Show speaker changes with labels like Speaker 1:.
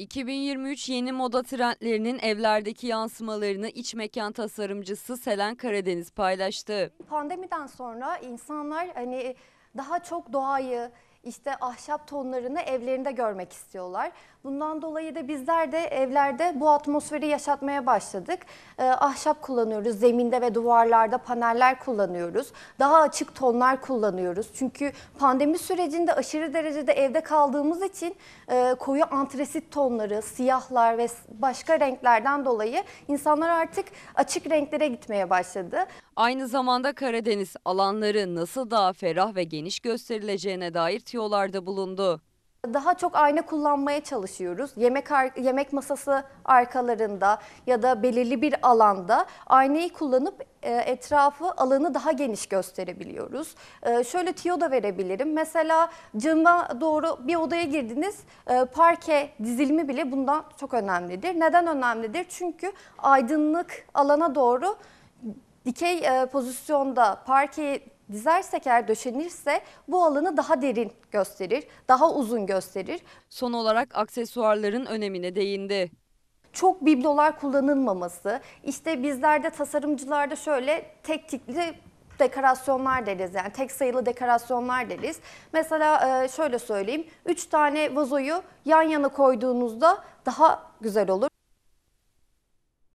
Speaker 1: 2023 yeni moda trendlerinin evlerdeki yansımalarını iç mekan tasarımcısı Selen Karadeniz paylaştı.
Speaker 2: Pandemiden sonra insanlar hani daha çok doğayı, işte ahşap tonlarını evlerinde görmek istiyorlar. Bundan dolayı da bizler de evlerde bu atmosferi yaşatmaya başladık. Ee, ahşap kullanıyoruz, zeminde ve duvarlarda paneller kullanıyoruz. Daha açık tonlar kullanıyoruz. Çünkü pandemi sürecinde aşırı derecede evde kaldığımız için e, koyu antresit tonları, siyahlar ve başka renklerden dolayı insanlar artık açık renklere gitmeye başladı.
Speaker 1: Aynı zamanda Karadeniz alanları nasıl daha ferah ve geniş gösterileceğine dair tüyolarda bulundu. Daha çok
Speaker 2: ayna kullanmaya çalışıyoruz. Yemek yemek masası arkalarında ya da belirli bir alanda aynayı kullanıp e, etrafı, alanı daha geniş gösterebiliyoruz. E, şöyle tiyo da verebilirim. Mesela cama doğru bir odaya girdiniz, e, parke dizilimi bile bundan çok önemlidir. Neden önemlidir? Çünkü aydınlık alana doğru dikey pozisyonda parke dizersek eğer döşenirse bu alanı daha derin gösterir, daha uzun gösterir.
Speaker 1: Son olarak aksesuarların önemine değindi
Speaker 2: çok biblolar kullanılmaması. işte bizlerde tasarımcılarda şöyle tek tikli dekorasyonlar deriz yani tek sayılı dekorasyonlar deriz. Mesela e, şöyle söyleyeyim 3 tane vazoyu yan yana koyduğunuzda daha güzel olur.